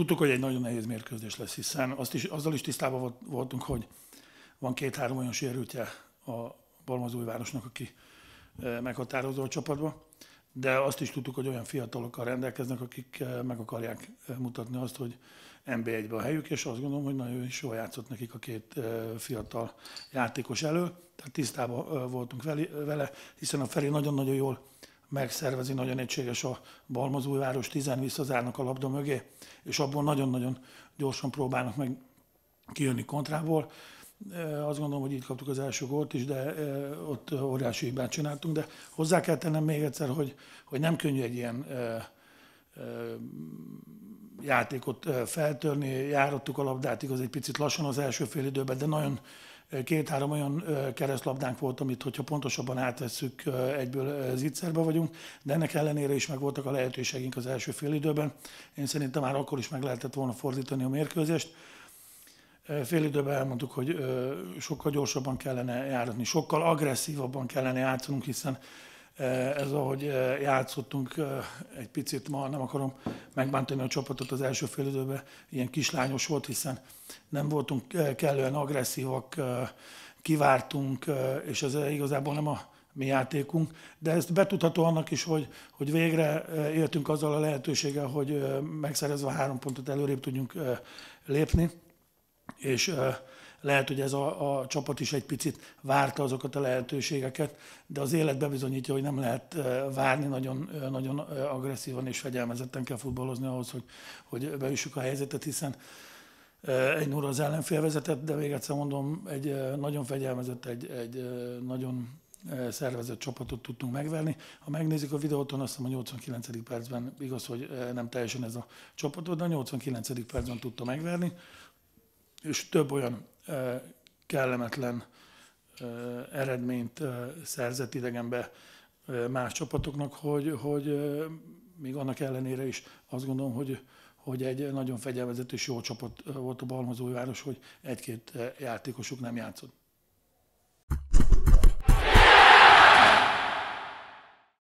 Tudtuk, hogy egy nagyon nehéz mérkőzés lesz, hiszen azt is, azzal is tisztában voltunk, hogy van két-három olyan sérültje a Balmazújvárosnak, aki e, meghatározó a csapatba, de azt is tudtuk, hogy olyan fiatalokkal rendelkeznek, akik e, meg akarják e, mutatni azt, hogy mb 1 be a helyük, és azt gondolom, hogy nagyon is jól játszott nekik a két fiatal játékos elő. Tehát tisztában voltunk vele, hiszen a Feri nagyon-nagyon jól megszervezi nagyon egységes a Balmazújváros, tizen visszazárnak a labda mögé, és abból nagyon-nagyon gyorsan próbálnak meg kijönni kontrából. Azt gondolom, hogy itt kaptuk az első gólt is, de ott óriási hibát csináltunk, de hozzá kell tennem még egyszer, hogy, hogy nem könnyű egy ilyen játékot feltörni, járattuk a labdát, igaz, egy picit lassan az első fél időben, de nagyon két-három olyan keresztlabdánk volt, amit hogyha pontosabban átvesszük, egyből zicserbe vagyunk, de ennek ellenére is megvoltak a lehetőségünk az első fél időben. Én szerintem már akkor is meg lehetett volna fordítani a mérkőzést. Fél időben elmondtuk, hogy sokkal gyorsabban kellene járatni, sokkal agresszívabban kellene játszanunk, hiszen Eh, ez ahogy eh, játszottunk eh, egy picit ma, nem akarom megbántani a csapatot az első fél időben, ilyen kislányos volt, hiszen nem voltunk kellően agresszívak, kivártunk, és ez igazából nem a mi játékunk, de ezt betudható annak is, hogy, hogy végre éltünk azzal a lehetőséggel, hogy megszerezve három pontot előrébb tudjunk lépni, és lehet, hogy ez a, a csapat is egy picit várta azokat a lehetőségeket, de az élet bebizonyítja, hogy nem lehet várni, nagyon, nagyon agresszívan és fegyelmezetten kell futballozni ahhoz, hogy, hogy beüssük a helyzetet, hiszen egy nulla az ellenfél vezetett, de még egyszer mondom, egy nagyon fegyelmezett, egy, egy nagyon szervezett csapatot tudtunk megverni. Ha megnézik a videót, azt hiszem a 89. percben, igaz, hogy nem teljesen ez a csapatot, de a 89. percben tudta megverni, és több olyan kellemetlen eredményt szerzett idegenbe más csapatoknak, hogy, hogy még annak ellenére is azt gondolom, hogy, hogy egy nagyon fegyelmezett és jó csapat volt a Balmazói város, hogy egy-két játékosuk nem játszott.